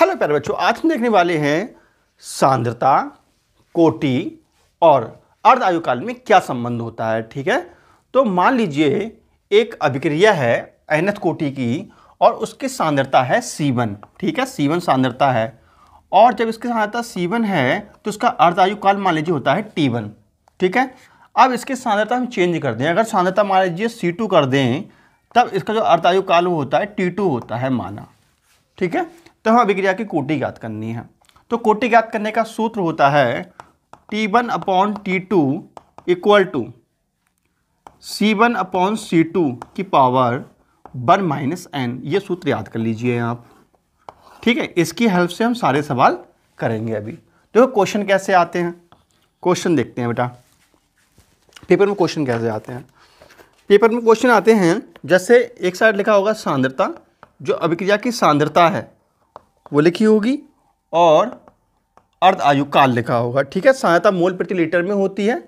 Hello प्यारे बच्चों आज हम देखने वाले हैं सांद्रता कोटि और अर्ध आयु काल में क्या संबंध होता है ठीक है तो मान लीजिए एक अभिक्रिया है अहनत कोटि की और उसकी सांद्रता है सीवन ठीक है सीवन सांद्रता है और जब इसकी सांद्रता सीवन है तो उसका अर्ध आयु काल मान लीजिए होता है टीवन ठीक है अब इसकी सांद्रता हम चेंज कर दें अगर सांद्रता मान लीजिए सी कर दें तब इसका जो अर्ध आयु काल वो होता है टी होता है माना ठीक है तो हम अभिक्रिया की कोटि ज्ञात करनी है तो कोटि ज्ञात करने का सूत्र होता है T one upon T two equal to C one upon C two की पावर वन माइनस एन ये सूत्र याद कर लीजिए आप ठीक है इसकी हेल्प से हम सारे सवाल करेंगे अभी देखो तो क्वेश्चन कैसे आते हैं क्वेश्चन देखते हैं बेटा पेपर में क्वेश्चन कैसे आते हैं पेपर में क्वेश्चन आते हैं जैसे एक साइड लिखा होगा सांद्रता जो अभिक्रिया की सांद्रता है वो लिखी होगी और अर्ध आयु काल लिखा होगा ठीक है सहायता मोल प्रति लीटर में होती है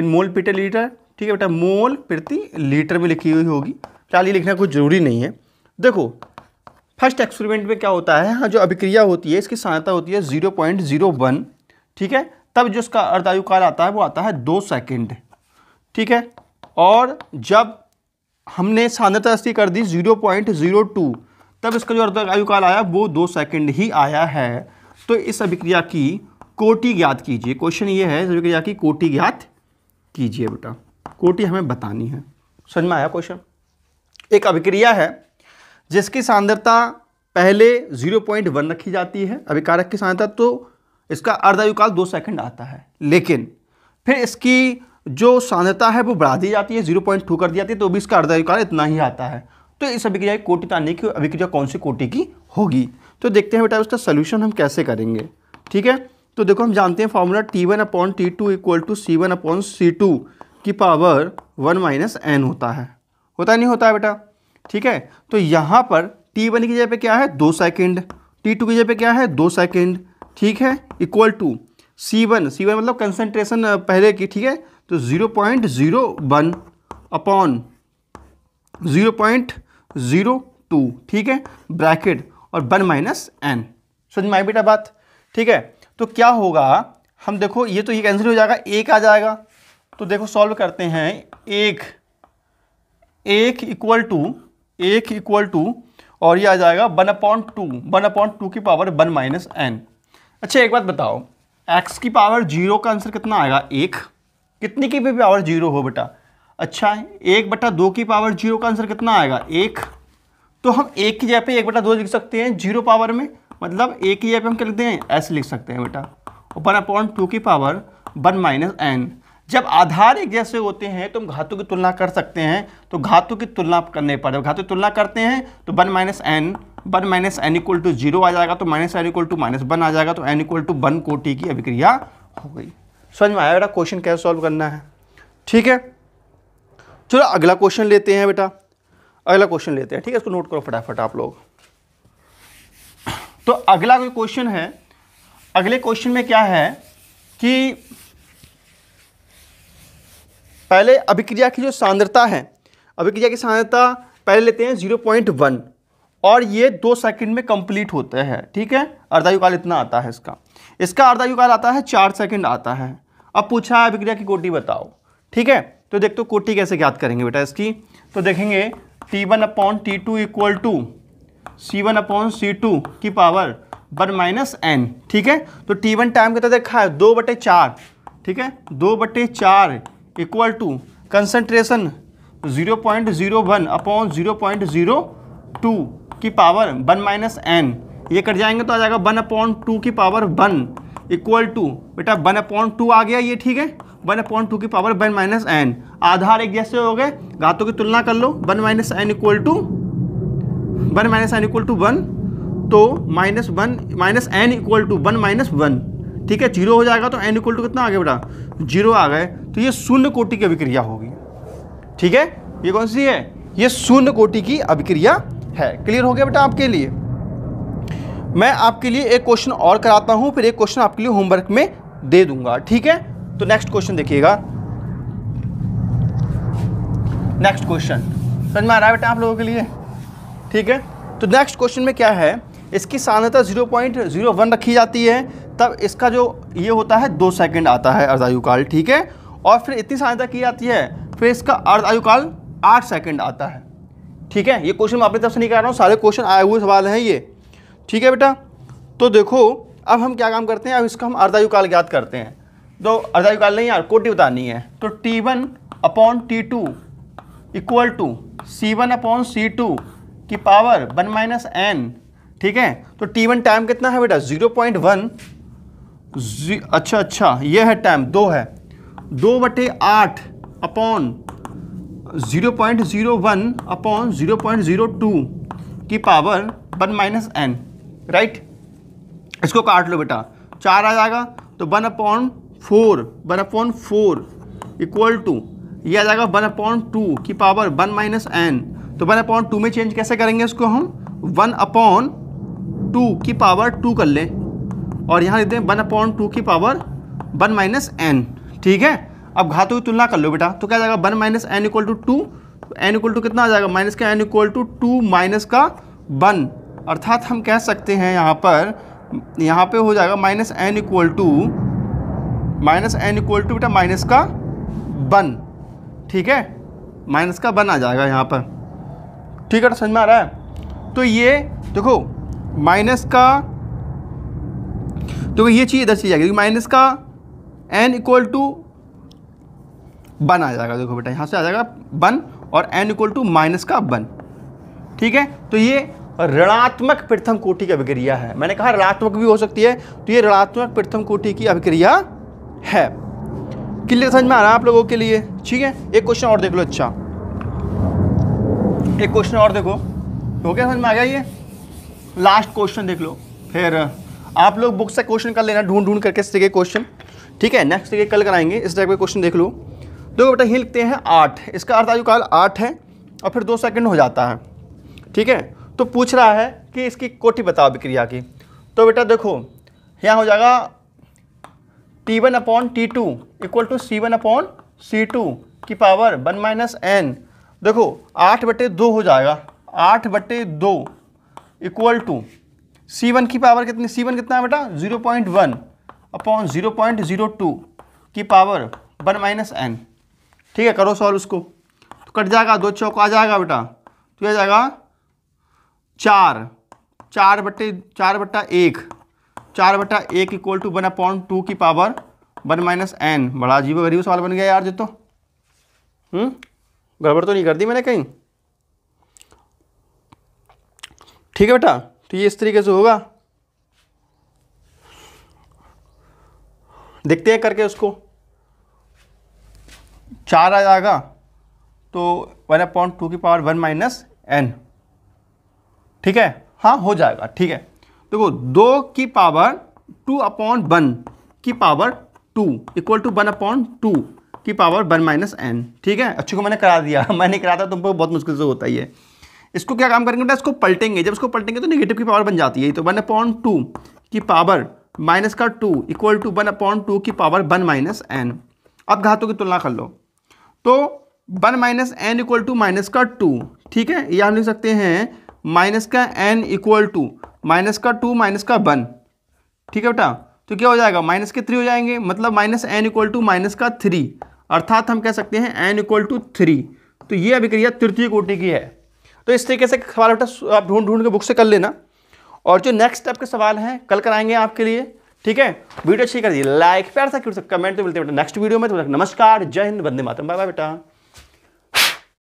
इन मोल प्रति लीटर ठीक है बेटा मोल प्रति लीटर में लिखी हुई होगी फिलहाल ये लिखना कोई ज़रूरी नहीं है देखो फर्स्ट एक्सपेरिमेंट में क्या होता है हाँ जो अभिक्रिया होती है इसकी सहायता होती है जीरो पॉइंट जीरो वन ठीक है तब जो इसका अर्धायु काल आता है वो आता है दो सेकेंड ठीक है और जब हमने सांद्रता स्थिर कर दी जीरो पॉइंट जीरो टू तब इसका जो अर्धवायुकाल आया वो दो सेकंड ही आया है तो इस अभिक्रिया की कोटि ज्ञात कीजिए क्वेश्चन ये है इस अभिक्रिया की कोटि ज्ञात कीजिए बेटा कोटि हमें बतानी है समझ में आया क्वेश्चन एक अभिक्रिया है जिसकी सांद्रता पहले 0.1 रखी जाती है अभिकारक की सांद्रता तो इसका अर्धायुकाल दो सेकंड आता है लेकिन फिर इसकी जो सांद्रता है वो बढ़ा दी जाती है टू कर दी जाती है तो भी इसका अर्धायुकाल इतना ही आता है तो इस अभिक्रिया की कोटि तानने की अभिक्रिया कौन सी कोटि की होगी तो देखते हैं बेटा उसका सोल्यूशन हम कैसे करेंगे ठीक है तो देखो हम जानते हैं formula T one upon T two equal to C one upon C two की पावर वन माइनस एन होता है होता नहीं होता है बेटा ठीक है तो यहाँ पर टी वन की जगह पे क्या है दो सेकेंड टी टू की जगह पे क्या है दो सेकेंड ठीक है equal to C one C one मतलब कंसनट्रेशन पहले की ठीक है तो zero point zero one upon zero point zero two ठीक है ब्रैकेट और वन माइनस एन समझ में आई बेटा बात ठीक है तो क्या होगा हम देखो ये तो ये कैंसिल हो जाएगा एक आ जाएगा तो देखो सॉल्व करते हैं एक एक इक्वल टू एक इक्वल टू और ये आ जाएगा one upon two one upon two की पावर वन माइनस एन अच्छा एक बात बताओ एक्स की पावर जीरो का आंसर कितना आएगा एक कितनी की भी पावर जीरो हो बेटा अच्छा है एक बटा दो की पावर जीरो का आंसर कितना आएगा एक तो हम एक की जगह पे एक बटा दो लिख सकते हैं जीरो पावर में मतलब एक की जगह पे हम क्या लिखते हैं ऐसे लिख सकते हैं बेटा वन अपॉन टू की पावर वन माइनस एन जब आधार एक जैसे होते हैं तो हम घातों की तुलना कर सकते हैं तो घातों की तुलना करने पर जब घातों की तुलना करते हैं तो one minus N one minus N equal to zero आ जाएगा तो minus N equal to minus one आ जाएगा तो एन इक्वल टू वन कोटि की अभिक्रिया हो गई समझ में आया बेटा क्वेश्चन कैसे सॉल्व करना है ठीक है चलो अगला क्वेश्चन लेते हैं बेटा अगला क्वेश्चन लेते हैं ठीक है इसको नोट करो फटाफट आप लोग तो अगला कोई क्वेश्चन है अगले क्वेश्चन में क्या है कि पहले अभिक्रिया की जो सांद्रता है अभिक्रिया की सांद्रता पहले लेते हैं जीरो पॉइंट वन और ये दो सेकंड में कंप्लीट होते हैं ठीक है अर्धायुकाल इतना आता है इसका इसका अर्धायुकाल आता है चार सेकंड आता है अब पूछा है अभिक्रिया की कोटी बताओ ठीक है तो देख तो कोटी कैसे याद करेंगे बेटा इसकी तो देखेंगे T one upon T two equal to C one upon C two की पावर वन माइनस एन ठीक है तो टी वन टाइम कितना देखा है दो बटे चार ठीक है दो बटे चार equal to concentration zero point zero one upon zero point zero two की पावर वन माइनस एन ये कट जाएंगे तो आ जाएगा वन अपॉन टू की पावर वन इक्वल टू बेटा वन अपॉइंट टू आ गया ये ठीक है वन अपॉइंट टू की पावर वन माइनस एन आधार एक जैसे हो गए घातों की तुलना कर लो one minus N equal to one minus N equal to one तो minus one minus N equal to one minus one ठीक है जीरो हो जाएगा तो एन इक्वल टू कितना आ गया बेटा जीरो आ गए तो ये शून्य कोटि की अभिक्रिया होगी ठीक है ये कौन सी है ये शून्य कोटि की अभिक्रिया है क्लियर हो गया बेटा आपके लिए मैं आपके लिए एक क्वेश्चन और कराता हूँ फिर एक क्वेश्चन आपके लिए होमवर्क में दे दूंगा ठीक है तो नेक्स्ट क्वेश्चन देखिएगा नेक्स्ट क्वेश्चन समझ में आ रहा है बेटा आप लोगों के लिए ठीक है तो नेक्स्ट क्वेश्चन में क्या है इसकी सान्यता जीरो पॉइंट जीरो वन रखी जाती है तब इसका जो ये होता है दो सेकंड आता है अर्धायुकाल ठीक है और फिर इतनी सान्यता की जाती है फिर इसका अर्धायुकाल आठ सेकंड आता है ठीक है ये क्वेश्चन मैं अपनी तरफ से नहीं कर रहा हूँ सारे क्वेश्चन आए हुए सवाल हैं ये ठीक है बेटा तो देखो अब हम क्या काम करते हैं अब इसका हम काल ज्ञात करते हैं तो काल नहीं यार कोटि बतानी है तो T one upon T two equal to C one upon C two की पावर वन माइनस एन ठीक है तो टी वन टाइम कितना है बेटा जीरो पॉइंट वन अच्छा अच्छा ये है टाइम दो है दो बटे आठ upon zero point zero one upon zero point zero two की power one minus N right इसको काट लो बेटा चार आ जाएगा तो one upon four one upon four equal to ये आ जाएगा वन अपॉन टू की पावर वन माइनस एन तो वन अपॉन टू में चेंज कैसे करेंगे इसको हम वन अपॉन टू की पावर टू कर लें और यहाँ लिखते हैं वन अपॉन टू की पावर वन माइनस एन ठीक है अब घातों की तुलना कर लो बेटा तो क्या आ जाएगा one minus N equal to two तो एन इक्वल टू कितना आ जाएगा माइनस का N equal to two minus का वन अर्थात हम कह सकते हैं यहाँ पर यहाँ पे हो जाएगा minus N equal to minus N equal to बेटा माइनस का वन ठीक है माइनस का वन आ जाएगा यहाँ पर ठीक है तो समझ में आ रहा है तो ये देखो माइनस का तो ये चीज़ इधर चीज़ आएगी माइनस का एन इक्वल टू वन आ जाएगा देखो बेटा यहाँ से आ जाएगा वन और एन इक्वल टू माइनस का वन ठीक है तो ये ऋणात्मक प्रथम कोटि की अभिक्रिया है मैंने कहा ऋणात्मक भी हो सकती है तो ये ऋणात्मक प्रथम कोटि की अभिक्रिया है क्लियर समझ में आ रहा है आप लोगों के लिए ठीक है एक क्वेश्चन और देख लो अच्छा एक क्वेश्चन और देखो हो गया समझ में आ गया ये लास्ट क्वेश्चन देख लो फिर आप लोग बुक से क्वेश्चन कर लेना ढूंढ ढूंढ करके इस तरीके क्वेश्चन ठीक है नेक्स्ट तरीके कल कराएंगे इस टाइप के क्वेश्चन देख लो दो बेटा ही लिखते हैं आठ इसका अर्थ आयु काल आठ है और फिर दो सेकंड हो जाता है ठीक है तो पूछ रहा है कि इसकी कोटि बताओ अभिक्रिया की तो बेटा देखो यहाँ हो जाएगा T one upon T two equal to C one upon C two की पावर वन माइनस एन देखो आठ बटे दो हो जाएगा आठ बटे दो इक्वल टू सी वन की पावर कितनी सी वन कितना है बेटा zero point one upon zero point zero two की पावर वन माइनस एन ठीक है करो सॉल्व उसको तो कट जाएगा दो चौक आ जाएगा बेटा तो यह जाएगा चार चार बटे चार बट्टा एक चार बट्टा एक equal to one upon two की पावर वन माइनस एन बड़ा अजीब गरीब सवाल बन गया यार जो तो हम्म? गड़बड़ तो नहीं कर दी मैंने कहीं ठीक है बेटा तो ये इस तरीके से होगा देखते हैं करके उसको चार आ जाएगा तो वन अपॉइंट टू की पावर वन माइनस एन ठीक है हाँ हो जाएगा ठीक है देखो दो की पावर टू अपॉन वन की power two equal to one upon two की पावर वन माइनस एन ठीक है अच्छे को मैंने करा दिया मैंने करा था तुमको बहुत मुश्किल से होता ही है इसको क्या काम करेंगे बेटा इसको पलटेंगे जब इसको पलटेंगे तो नेगेटिव की पावर बन जाती है तो वन अपॉन टू की पावर माइनस का two equal to one upon two की पावर वन माइनस एन अब घातों की तुलना कर लो तो one minus N equal to minus का टू ठीक है यह हम लिख सकते हैं माइनस का एन इक्वल टू माइनस का टू माइनस का वन ठीक है बेटा तो क्या हो जाएगा माइनस के थ्री हो जाएंगे मतलब minus N equal to minus का थ्री अर्थात हम कह सकते हैं एन इक्वल टू थ्री तो ये अभिक्रिया तृतीय कोटि की है तो इस तरीके से सवाल बेटा आप ढूंढ ढूंढ के बुक से कर लेना और जो नेक्स्ट आपके सवाल हैं कल कराएंगे आपके लिए ठीक है वीडियो अच्छी कर दिए तो लाइक प्यार सा कमेंट तो मिलते हैं बेटा नेक्स्ट वीडियो में तो नमस्कार जय हिंद वंदे मातम बाय बाय बेटा